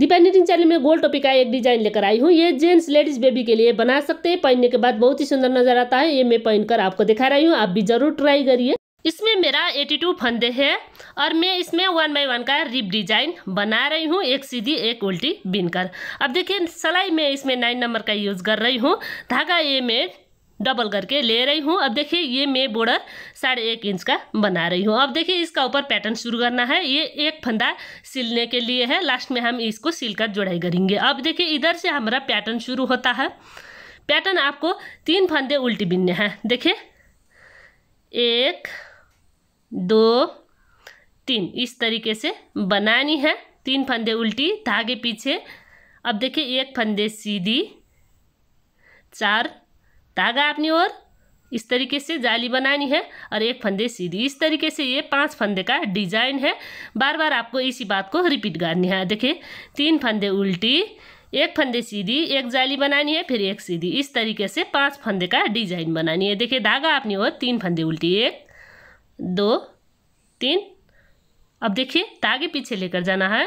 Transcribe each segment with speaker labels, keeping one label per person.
Speaker 1: डिपेंडेटिंग channel में गोल टोपी का एक डिजाइन लेकर आई हूँ ये जेंट्स लेडीज बेबी के लिए बना सकते हैं पहनने के बाद बहुत ही सुंदर नजर आता है ये मैं पहनकर आपको दिखा रही हूँ आप भी जरूर ट्राई करिए इसमें मेरा 82 फंदे है और मैं इसमें वन बाई वन का रिप डिजाइन बना रही हूँ एक सीधी एक उल्टी बिनकर अब देखिए सलाई में इसमें नाइन नंबर का यूज़ कर रही हूँ धागा ये मैं डबल करके ले रही हूँ अब देखिए ये मैं बॉर्डर साढ़े एक इंच का बना रही हूँ अब देखिए इसका ऊपर पैटर्न शुरू करना है ये एक फंदा सिलने के लिए है लास्ट में हम इसको सिलकर जोड़ाई करेंगे अब देखिए इधर से हमारा पैटर्न शुरू होता है पैटर्न आपको तीन फंदे उल्टी बिनने हैं देखिए एक दो तीन इस तरीके से बनानी है तीन फंदे उल्टी धागे पीछे अब देखिए एक फंदे सीधी चार धागा आपने और इस तरीके से जाली बनानी है और एक फंदे सीधी इस तरीके से ये पांच फंदे का डिजाइन है बार बार आपको इसी बात को रिपीट करनी है देखिए तीन फंदे उल्टी एक फंदे सीधी एक जाली बनानी है फिर एक सीधी इस तरीके से पांच फंदे का डिजाइन बनानी है देखिए धागा आपने और तीन फंदे उल्टी एक दो तीन अब देखिए धागे पीछे लेकर जाना है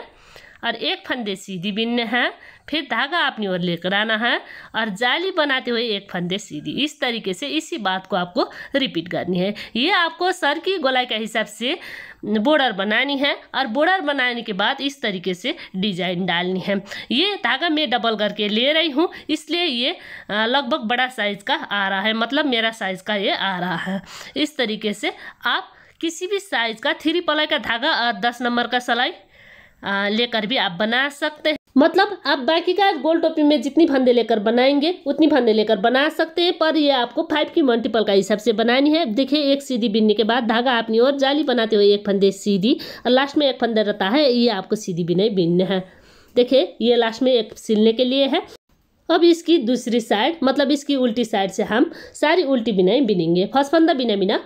Speaker 1: और एक फंदे सीधी बिनने हैं फिर धागा अपनी ओर लेकर आना है और जाली बनाते हुए एक फंदे सीधी इस तरीके से इसी बात को आपको रिपीट करनी है ये आपको सर की गोलाई के हिसाब से बॉर्डर बनानी है और बॉर्डर बनाने के बाद इस तरीके से डिजाइन डालनी है ये धागा मैं डबल करके ले रही हूँ इसलिए ये लगभग बड़ा साइज़ का आ रहा है मतलब मेरा साइज़ का ये आ रहा है इस तरीके से आप किसी भी साइज़ का थ्री पलाई का धागा और दस नंबर का सलाई लेकर भी आप बना सकते हैं मतलब आप बाकी का गोल टोपी में जितनी फंदे लेकर बनाएंगे उतनी फंदे लेकर बना सकते हैं पर ये आपको फाइव की मल्टीपल का हिसाब से बनानी है देखिए एक सीधी बिनने के बाद धागा अपनी और जाली बनाते हुए एक फंदे सीधी और लास्ट में एक फंदे रहता है ये आपको सीधी बिने बिनने है देखिए ये लास्ट में एक सिलने के लिए है अब इसकी दूसरी साइड मतलब इसकी उल्टी साइड से हम सारी उल्टी बिनाई बिनेंगे फर्स्ट फंदा बिना बिना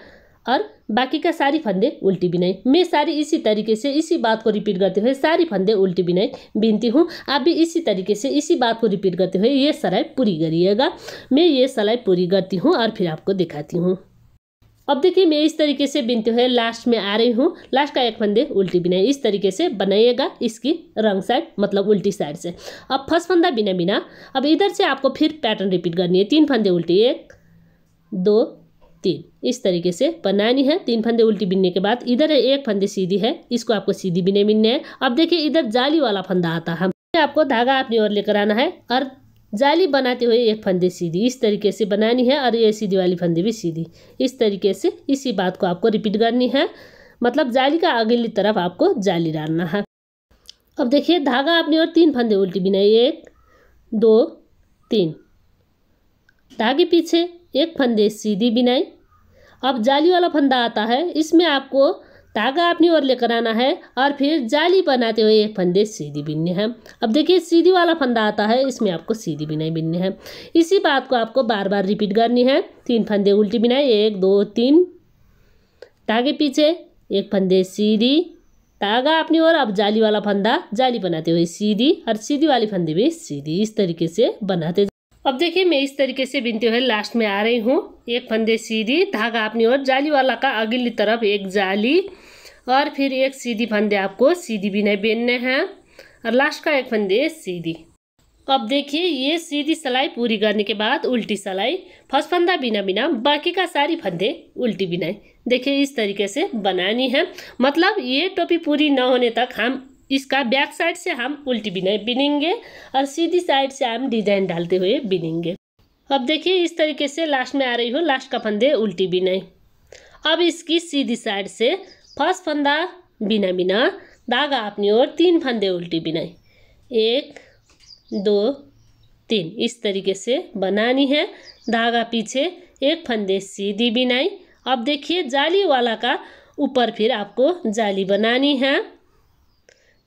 Speaker 1: और बाकी का सारी फंदे उल्टी बिनाई मैं सारी इसी तरीके से इसी बात को रिपीट करते हुए सारी फंदे उल्टी बिनाई बीनती हूँ आप भी इसी तरीके से इसी बात को रिपीट करते हुए ये सलाई पूरी करिएगा मैं ये सलाई पूरी करती हूँ और फिर आपको दिखाती हूँ अब देखिए मैं इस तरीके से बीनते हुए लास्ट में आ रही हूँ लास्ट का एक फंदे उल्टी बिनाई इस तरीके से बनाइएगा इसकी रंग साइड मतलब उल्टी साइड से अब फर्स्ट फंदा बिना बिना अब इधर से आपको फिर पैटर्न रिपीट करनी है तीन फंदे उल्टी एक दो तीन इस तरीके से बनानी है तीन फंदे उल्टी बिनने के बाद इधर है एक फंदे सीधी है इसको आपको सीधी बिने बिनने हैं अब देखिए इधर जाली वाला फंदा आता है आपको धागा अपनी ओर लेकर आना है और जाली बनाते हुए एक फंदे सीधी इस तरीके से बनानी है और ये सीधी वाली फंदे भी सीधी इस तरीके से इसी बात को आपको रिपीट करनी है मतलब जाली का अगली तरफ आपको जाली डालना है अब देखिए धागा अपनी ओर तीन फंदे उल्टी बिना एक दो तीन धागे पीछे एक फंदे सीधी बिनाई अब जाली वाला फंदा आता है इसमें आपको धागा अपनी ओर लेकर आना है और फिर जाली बनाते हुए एक फंदे सीधी बिनने हैं अब देखिए सीधी वाला फंदा आता है इसमें आपको सीधी बिनाई बिनने हैं इसी बात को आपको बार बार रिपीट करनी है तीन फंदे उल्टी बिनाई एक दो तीन धागे पीछे एक फंदे सीधी धागा अपनी ओर अब जाली वाला फंदा जाली बनाते हुए सीधी और सीधी वाली फंदे भी सीधी इस तरीके से बनाते अब देखिए मैं इस तरीके से बिनते हुए लास्ट में आ रही हूँ एक फंदे सीधी धागा अपनी और जाली वाला का अगली तरफ एक जाली और फिर एक सीधी फंदे आपको सीधी बिनाई बेनने हैं और लास्ट का एक फंदे सीधी तो अब देखिए ये सीधी सलाई पूरी करने के बाद उल्टी सलाई फर्स्ट फंदा बिना बिना बाकी का सारी फंदे उल्टी बिनाई देखिए इस तरीके से बनानी है मतलब ये टोपी पूरी न होने तक हम इसका बैक साइड से हम उल्टी बिनाई बिनेंगे और सीधी साइड से हम डिजाइन डालते हुए बिनेंगे अब देखिए इस तरीके से लास्ट में आ रही हो लास्ट का फंदे उल्टी बिनाई अब इसकी सीधी साइड से फर्स्ट फंदा बिना बिना धागा अपनी ओर तीन फंदे उल्टी बिनाई एक दो तीन इस तरीके से बनानी है धागा पीछे एक फंदे सीधी बिनाई अब देखिए जाली वाला का ऊपर फिर आपको जाली बनानी है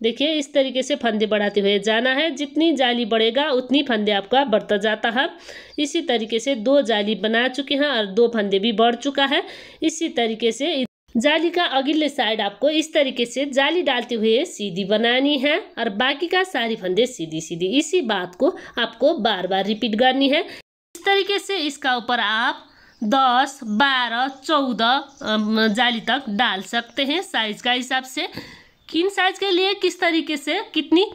Speaker 1: देखिए इस तरीके से फंदे बढ़ाते हुए जाना है जितनी जाली बढ़ेगा उतनी फंदे आपका बढ़ता जाता है इसी तरीके से दो जाली बना चुके हैं और दो फंदे भी बढ़ चुका है इसी तरीके से जाली का अगले साइड आपको इस तरीके से जाली डालते हुए सीधी बनानी है और बाकी का सारी फंदे सीधी सीधी इसी बात को आपको बार बार रिपीट करनी है इस तरीके से इसका ऊपर आप दस बारह चौदह जाली तक डाल सकते हैं साइज का हिसाब से किन साइज के लिए किस तरीके से कितनी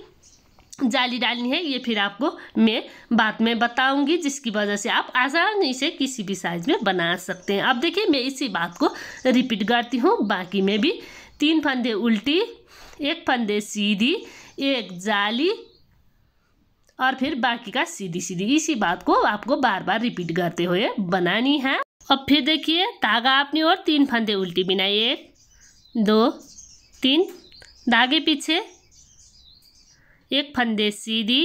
Speaker 1: जाली डालनी है ये फिर आपको मैं बाद में बताऊंगी जिसकी वजह से आप आसानी से किसी भी साइज में बना सकते हैं अब देखिए मैं इसी बात को रिपीट करती हूँ बाकी में भी तीन फंदे उल्टी एक फंदे सीधी एक जाली और फिर बाकी का सीधी सीधी इसी बात को आपको बार बार रिपीट करते हुए बनानी है अब फिर देखिए धागा अपनी और तीन फंदे उल्टी बिनाई एक दो तीन धागे पीछे एक फंदे सीधी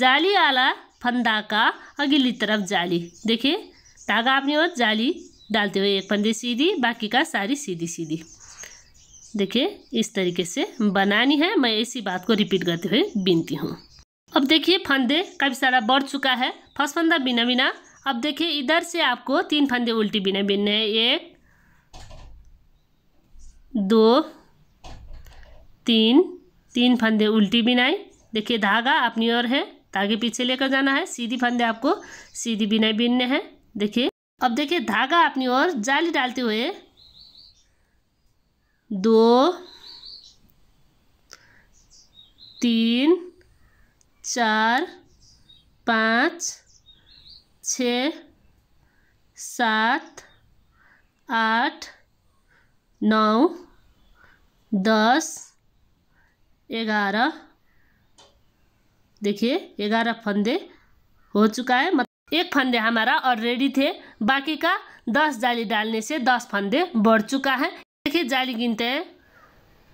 Speaker 1: जाली आला फंदा का अगली तरफ जाली देखिए धागा आपने और जाली डालते हुए एक फंदे सीधी बाकी का सारी सीधी सीधी देखिए इस तरीके से बनानी है मैं इसी बात को रिपीट करते हुए बीनती हूँ अब देखिए फंदे काफ़ी सारा बढ़ चुका है फर्स्ट फंदा बिना बिना अब देखिए इधर से आपको तीन फंदे उल्टी बिना बिनने हैं एक दो तीन तीन फंदे उल्टी बिनाई देखिए धागा अपनी ओर है धागे पीछे लेकर जाना है सीधी फंदे आपको सीधी बिनाई बीनने हैं देखिए अब देखिए धागा अपनी ओर जाली डालते हुए दो तीन चार पाँच छ सात आठ नौ दस एगार देखिए ग्यारह फंदे हो चुका है मतलब एक फंदे हमारा ऑलरेडी थे बाकी का दस जाली डालने से दस फंदे बढ़ चुका है देखिए जाली गिनते हैं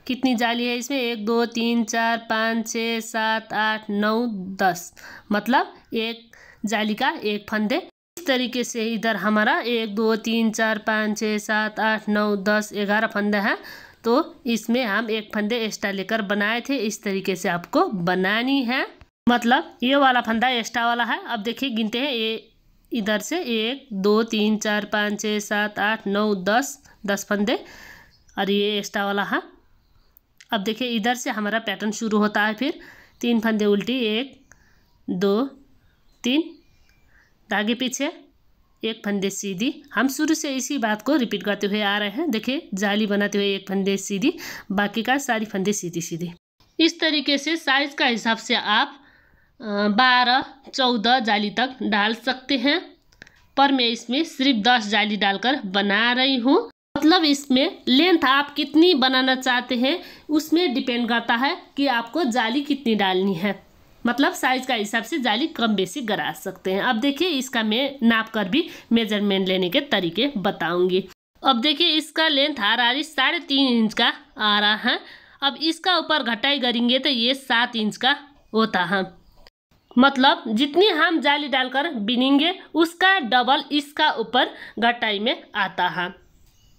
Speaker 1: कितनी जाली है इसमें एक दो तीन चार पाँच छः सात आठ नौ दस मतलब एक जाली का एक फंदे इस तरीके से इधर हमारा एक दो तीन चार पाँच छः सात आठ नौ दस ग्यारह फंदे हैं तो इसमें हम एक फंदे एक्स्ट्रा लेकर बनाए थे इस तरीके से आपको बनानी है मतलब ये वाला फंदा एक्स्ट्रा वाला है अब देखिए गिनते हैं ये इधर से एक दो तीन चार पाँच छः सात आठ नौ दस दस फंदे और ये एक्स्ट्रा वाला है अब देखिए इधर से हमारा पैटर्न शुरू होता है फिर तीन फंदे उल्टी एक दो तीन धागे पीछे एक फंदे सीधी हम शुरू से इसी बात को रिपीट करते हुए आ रहे हैं देखिए जाली बनाते हुए एक फंदे सीधी बाकी का सारी फंदे सीधी सीधी इस तरीके से साइज का हिसाब से आप बारह चौदह जाली तक डाल सकते हैं पर मैं इसमें सिर्फ दस जाली डालकर बना रही हूँ मतलब इसमें लेंथ आप कितनी बनाना चाहते हैं उसमें डिपेंड करता है कि आपको जाली कितनी डालनी है मतलब साइज़ का हिसाब से जाली कम बेसी करा सकते हैं अब देखिए इसका मैं नाप कर भी मेजरमेंट लेने के तरीके बताऊंगी अब देखिए इसका लेंथ आ रहा है साढ़े तीन इंच का आ रहा है अब इसका ऊपर घटाई करेंगे तो ये सात इंच का होता है मतलब जितनी हम जाली डालकर बिनेंगे उसका डबल इसका ऊपर घटाई में आता है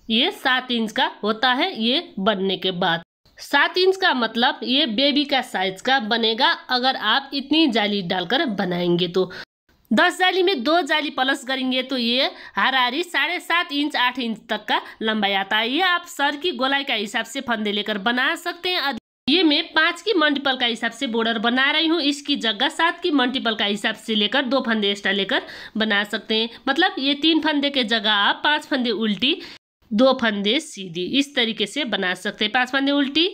Speaker 1: ये सात इंच का होता है ये बनने के बाद सात इंच का मतलब ये बेबी का साइज का बनेगा अगर आप इतनी जाली डालकर बनाएंगे तो दस जाली में दो जाली प्लस करेंगे तो ये हरारी साढ़े सात इंच आठ इंच तक का लंबाई आता है ये आप सर की गोलाई का हिसाब से फंदे लेकर बना सकते हैं ये मैं पाँच की मल्टीपल का हिसाब से बॉर्डर बना रही हूँ इसकी जगह सात की मल्टीपल का हिसाब से लेकर दो फंदे एक्स्ट्रा लेकर बना सकते हैं मतलब ये तीन फंदे के जगह आप पाँच फंदे उल्टी दो फंदे सीधी इस तरीके से बना सकते हैं पांच फंदे उल्टी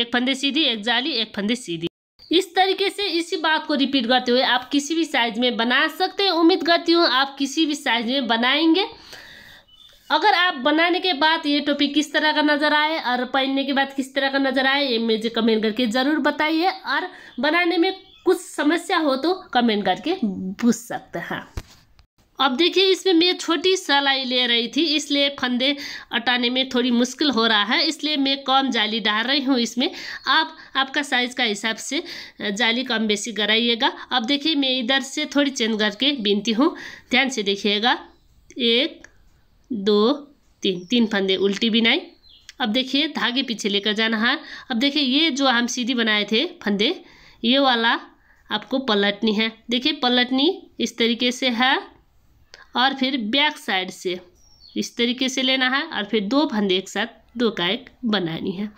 Speaker 1: एक फंदे सीधी एक जाली एक फंदे सीधी इस तरीके से इसी बात को रिपीट करते हुए आप किसी भी साइज में बना सकते हैं उम्मीद करती हूँ आप किसी भी साइज में बनाएंगे अगर आप बनाने के बाद ये टोपी किस तरह का नज़र आए और पहनने के बाद किस तरह का नज़र आए ये मुझे कमेंट करके ज़रूर बताइए और बनाने में कुछ समस्या हो तो कमेंट करके पूछ सकते हैं हाँ। अब देखिए इसमें मैं छोटी सलाई ले रही थी इसलिए फंदे अटाने में थोड़ी मुश्किल हो रहा है इसलिए मैं कम जाली डाल रही हूँ इसमें आप आपका साइज़ का हिसाब से जाली कम बेसी कराइएगा अब देखिए मैं इधर से थोड़ी चेंज करके बीनती हूँ ध्यान से देखिएगा एक दो तीन तीन फंदे उल्टी बिनाई अब देखिए धागे पीछे लेकर जाना है अब देखिए ये जो हम सीधी बनाए थे फंदे ये वाला आपको पलटनी है देखिए पलटनी इस तरीके से है और फिर बैक साइड से इस तरीके से लेना है और फिर दो फंदे एक साथ दो का एक बनानी है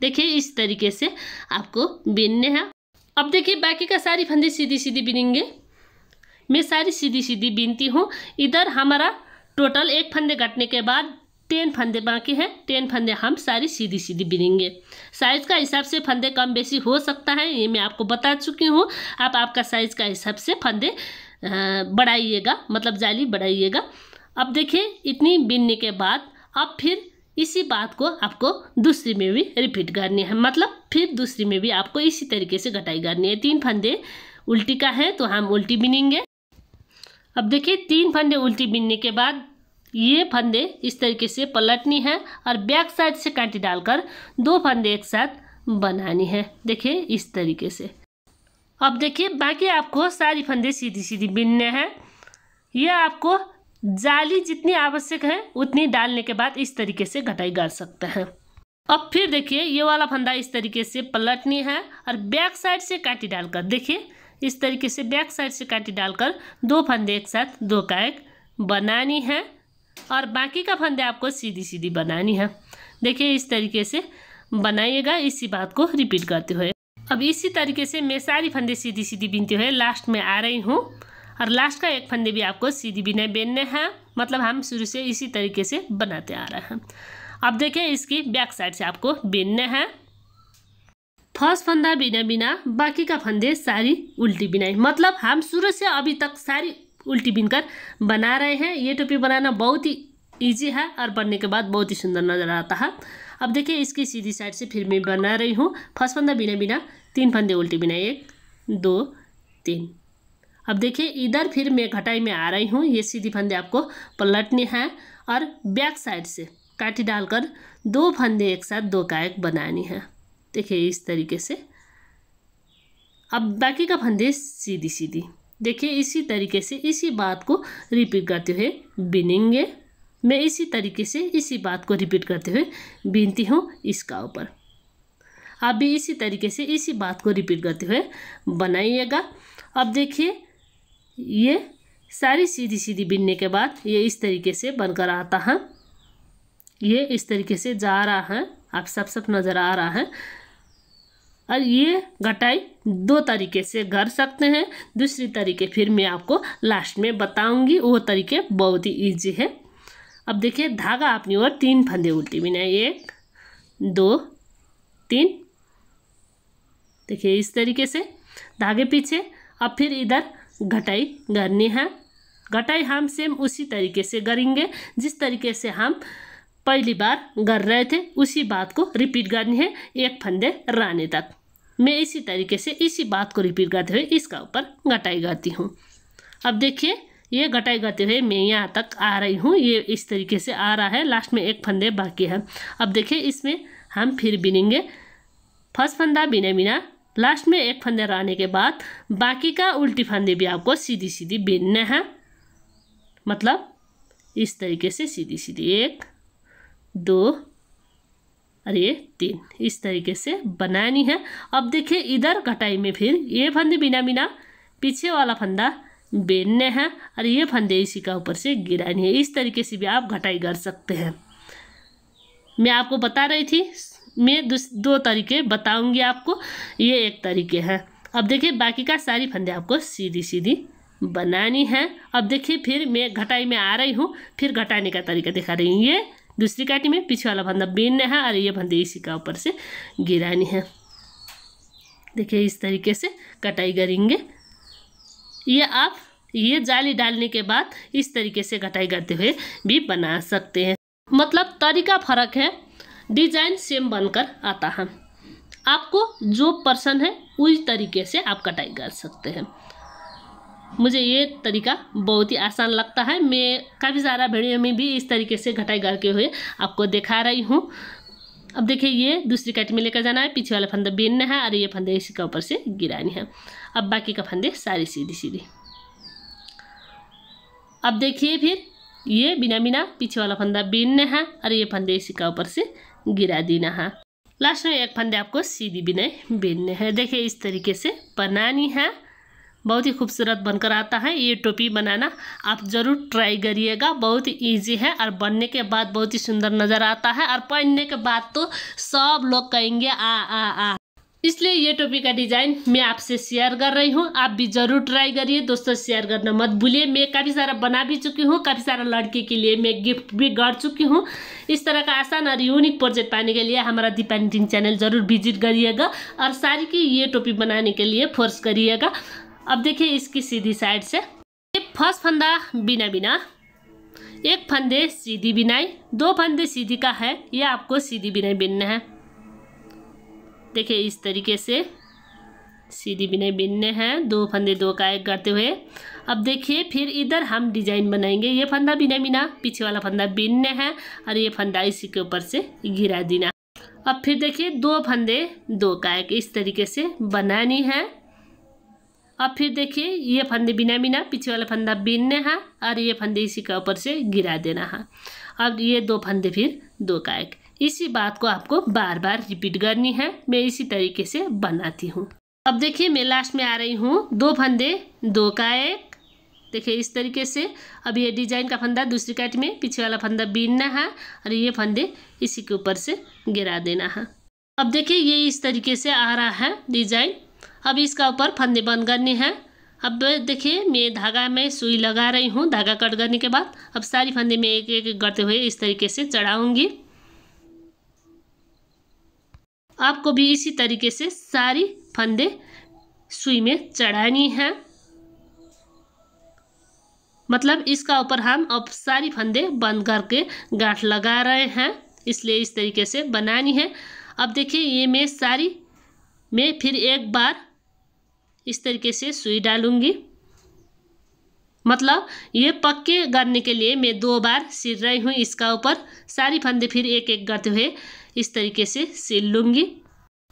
Speaker 1: देखिए इस तरीके से आपको बीनने हैं अब देखिए बाकी का सारी फंदे सीधी सीधी बीनेंगे मैं सारी सीधी सीधी बीनती हूँ इधर हमारा टोटल एक फंदे कटने के बाद टेन फंदे बाकी हैं टेन फंदे हम सारी सीधी सीधी बिनेंगे साइज़ का हिसाब से फंदे कम बेसी हो सकता है ये मैं आपको बता चुकी हूँ आप आपका साइज़ का हिसाब से फंदे बढ़ाइएगा मतलब जाली बढ़ाइएगा अब देखिए इतनी बिनने के बाद अब फिर इसी बात को आपको दूसरी में भी रिपीट करनी है मतलब फिर दूसरी में भी आपको इसी तरीके से घटाई करनी है तीन फंदे उल्टी का है तो हम उल्टी बिनेंगे अब देखिए तीन फंदे उल्टी बिनने के बाद ये फंदे इस तरीके से पलटनी है और बैक साइड से कांटी डालकर दो फंदे एक साथ बनानी है देखिए इस तरीके से अब देखिए बाकी आपको सारी फंदे सीधी सीधी बिनने हैं यह आपको जाली जितनी आवश्यक है उतनी डालने के बाद इस तरीके से घटाई कर सकते हैं अब फिर देखिए ये वाला फंदा इस तरीके से पलटनी है और बैक साइड से काटी डालकर देखिए इस तरीके से बैक साइड से काटी डालकर दो फंदे एक साथ दो का एक बनानी है और बाकी का फंदे आपको सीधी सीधी बनानी है देखिए इस तरीके से बनाइएगा इसी बात को रिपीट करते हुए अब इसी तरीके से मैं सारी फंदे सीधी सीधी बीनती हुए लास्ट में आ रही हूँ और लास्ट का एक फंदे भी आपको सीधी बिना बेनने हैं मतलब हम शुरू से इसी तरीके से बनाते आ रहे हैं अब देखें इसकी बैक साइड से आपको बेनने हैं फर्स्ट फंदा बिना बिना बाकी का फंदे सारी उल्टी बिनाई मतलब हम शुरू से अभी तक सारी उल्टी बिनकर बना रहे हैं ये टोपी बनाना बहुत ही ईजी है और बनने के बाद बहुत ही सुंदर नज़र आता है अब देखिए इसकी सीधी साइड से फिर मैं बना रही हूँ फर्स्ट फंदा बिना बिना तीन फंदे उल्टे बिना एक दो तीन अब देखिए इधर फिर मैं घटाई में आ रही हूँ ये सीधी फंदे आपको पलटने हैं और बैक साइड से काटी डालकर दो फंदे एक साथ दो का एक बनानी है देखिए इस तरीके से अब बाकी का फंदे सीधी सीधी देखिए इसी तरीके से इसी बात को रिपीट करते हुए बिनेंगे मैं इसी तरीके से इसी बात को रिपीट करते हुए बीनती हूँ इसका ऊपर आप भी इसी तरीके से इसी बात को रिपीट करते हुए बनाइएगा अब देखिए ये सारी सीधी सीधी बिनने के बाद ये इस तरीके से बनकर आता है ये इस तरीके से जा रहा है आप सब सब नज़र आ रहा है और ये घटाई दो तरीके से कर सकते हैं दूसरी तरीके फिर मैं आपको लास्ट में बताऊंगी वो तरीके बहुत ही इजी है अब देखिए धागा अपनी ओर तीन फंदे उल्टी बिना एक दो तीन देखिए इस तरीके से धागे पीछे अब फिर इधर घटाई करनी है घटाई हम सेम उसी तरीके से करेंगे जिस तरीके से हम पहली बार कर रहे थे उसी बात को रिपीट करनी है एक फंदे रहने तक मैं इसी तरीके से इसी बात को रिपीट करते हुए इसका ऊपर घटाई करती हूँ अब देखिए ये घटाई करते हुए मैं यहाँ तक आ रही हूँ ये इस तरीके से आ रहा है लास्ट में एक फंदे बाकी है अब देखिए इसमें हम फिर बिनेंगे फर्स्ट फंदा बिना बिना लास्ट में एक फंदे रहने के बाद बाकी का उल्टी फंदे भी आपको सीधी सीधी बीनने हैं मतलब इस तरीके से सीधी सीधी एक दो और ये तीन इस तरीके से बनानी है अब देखिए इधर कटाई में फिर ये फंदे बिना बिना पीछे वाला फंदा बेनने हैं और ये फंदे इसी का ऊपर से गिरानी है इस तरीके से भी आप घटाई कर सकते हैं मैं आपको बता रही थी में दो तरीके बताऊंगी आपको ये एक तरीके हैं अब देखिए बाकी का सारी फंदे आपको सीधी सीधी बनानी है अब देखिए फिर मैं घटाई में आ रही हूँ फिर घटाने का तरीका दिखा रही हूँ ये दूसरी काटी में पीछे वाला फंदा बीनना है और ये फंदे इसी का ऊपर से गिरानी है देखिए इस तरीके से कटाई करेंगे ये आप ये जाली डालने के बाद इस तरीके से कटाई करते हुए भी बना सकते हैं मतलब तरीका फर्क है डिजाइन सेम बनकर आता है आपको जो पर्सन है उस तरीके से आप कटाई कर सकते हैं मुझे ये तरीका बहुत ही आसान लगता है मैं काफ़ी सारा वीडियो में भी इस तरीके से घटाई करके हुए आपको दिखा रही हूँ अब देखिए ये दूसरी कट में लेकर जाना है पीछे वाला फंदा बीनना है और ये फंदे इसी के ऊपर से गिरानी है अब बाकी का फंदे सारी सीधी सीधी अब देखिए फिर ये बिना बिना पीछे वाला फंदा बीनना है और ये फंदे इसी के ऊपर से गिरा देना है लास्ट में एक फंदे आपको सीधी बिना बिनने हैं देखिए इस तरीके से बनानी है बहुत ही खूबसूरत बनकर आता है ये टोपी बनाना आप ज़रूर ट्राई करिएगा बहुत ही ईजी है और बनने के बाद बहुत ही सुंदर नज़र आता है और पहनने के बाद तो सब लोग कहेंगे आ आ आ इसलिए ये टोपी का डिज़ाइन मैं आपसे शेयर कर रही हूँ आप भी ज़रूर ट्राई करिए दोस्तों शेयर करना मत भूलिए मैं काफ़ी सारा बना भी चुकी हूँ काफ़ी सारा लड़के के लिए मैं गिफ्ट भी कर चुकी हूँ इस तरह का आसान और यूनिक प्रोजेक्ट पाने के लिए हमारा दी पेंटिंग चैनल ज़रूर विजिट करिएगा और सारी की ये टोपी बनाने के लिए फोर्स करिएगा अब देखिए इसकी सीधी साइड से एक फर्स्ट फंदा बिना बिना एक फंदे सीधी बिनाई दो फंदे सीधी का है यह आपको सीधी बिनाई बिनना है देखिए इस तरीके से सीधी बिने बिनने हैं दो फंदे दो का एक करते हुए अब देखिए फिर इधर हम डिजाइन बनाएंगे ये फंदा बिना बिना पीछे वाला फंदा बिनने हैं और ये फंदा इसी के ऊपर से गिरा देना अब फिर देखिए दो फंदे दो का एक इस तरीके से बनानी है अब फिर देखिए ये फंदे बिना बिना पीछे वाला फंदा बिनने हैं और ये फंदे इसी के ऊपर से गिरा देना है अब ये दो फंदे फिर दो का एक इसी बात को आपको बार बार रिपीट करनी है मैं इसी तरीके से बनाती हूँ अब देखिए मैं लास्ट में आ रही हूँ दो फंदे दो का एक देखिए इस तरीके से अब ये डिजाइन का फंदा दूसरी काट में पीछे वाला फंदा बीनना है और ये फंदे इसी के ऊपर से गिरा देना है अब देखिए ये इस तरीके से आ रहा है डिजाइन अब इसका ऊपर फंदे बंद करने हैं अब देखिए मैं धागा में सुई लगा रही हूँ धागा कट करने के बाद अब सारी फंदे में एक एक करते हुए इस तरीके से चढ़ाऊँगी आपको भी इसी तरीके से सारी फंदे सुई में चढ़ानी है मतलब इसका ऊपर हम अब सारी फंदे बंद करके गांठ लगा रहे हैं इसलिए इस तरीके से बनानी है अब देखिए ये मैं सारी में फिर एक बार इस तरीके से सुई डालूंगी मतलब ये पक्के करने के लिए मैं दो बार सिर रही हूँ इसका ऊपर सारी फंदे फिर एक एक करते हुए इस तरीके से सिल लूँगी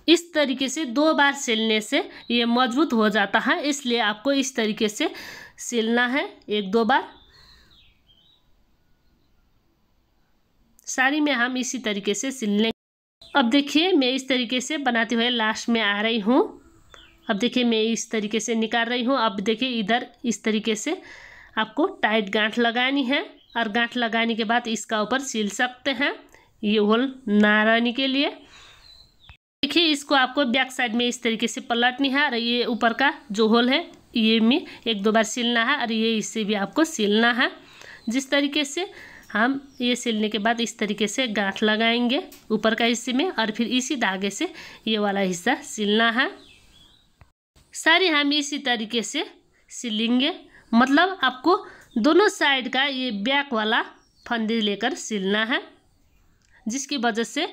Speaker 1: इस तरीके से दो बार सिलने से ये मजबूत हो जाता है इसलिए आपको इस तरीके से सिलना है एक दो बार साड़ी में हम इसी तरीके से सिल लेंगे अब देखिए मैं इस तरीके से बनाते हुए लास्ट में आ रही हूँ अब देखिए मैं इस तरीके से निकाल रही हूँ अब देखिए इधर इस तरीके से आपको टाइट गांठ लगानी है और गांठ लगाने के बाद इसका ऊपर सिल सकते हैं ये होल ना रहने के लिए देखिए इसको आपको बैक साइड में इस तरीके से पलटनी है और ये ऊपर का जो होल है ये में एक दो बार सिलना है और ये इससे भी आपको सिलना है जिस तरीके से हम ये सिलने के बाद इस तरीके से गांठ लगाएंगे ऊपर का हिस्से में और फिर इसी धागे से ये वाला हिस्सा सिलना है सारी हम इसी तरीके से सिलेंगे मतलब आपको दोनों साइड का ये बैक वाला फंदे लेकर सिलना है जिसकी वजह से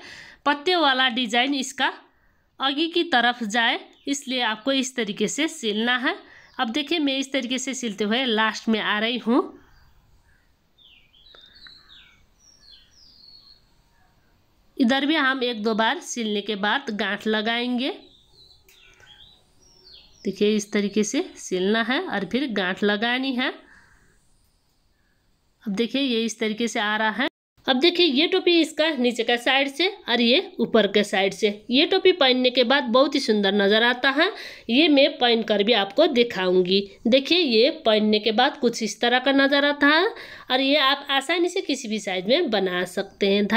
Speaker 1: पत्ते वाला डिजाइन इसका आगे की तरफ जाए इसलिए आपको इस तरीके से सिलना है अब देखिए मैं इस तरीके से सिलते हुए लास्ट में आ रही हूँ इधर भी हम एक दो बार सिलने के बाद गांठ लगाएंगे देखिए इस तरीके से सिलना है और फिर गांठ लगानी है अब देखिए ये इस तरीके से आ रहा है अब देखिए ये टोपी इसका नीचे का साइड से और ये ऊपर के साइड से ये टोपी पहनने के बाद बहुत ही सुंदर नज़र आता है ये मैं पहन कर भी आपको दिखाऊंगी देखिए ये पहनने के बाद कुछ इस तरह का नज़र आता है और ये आप आसानी से किसी भी साइज में बना सकते हैं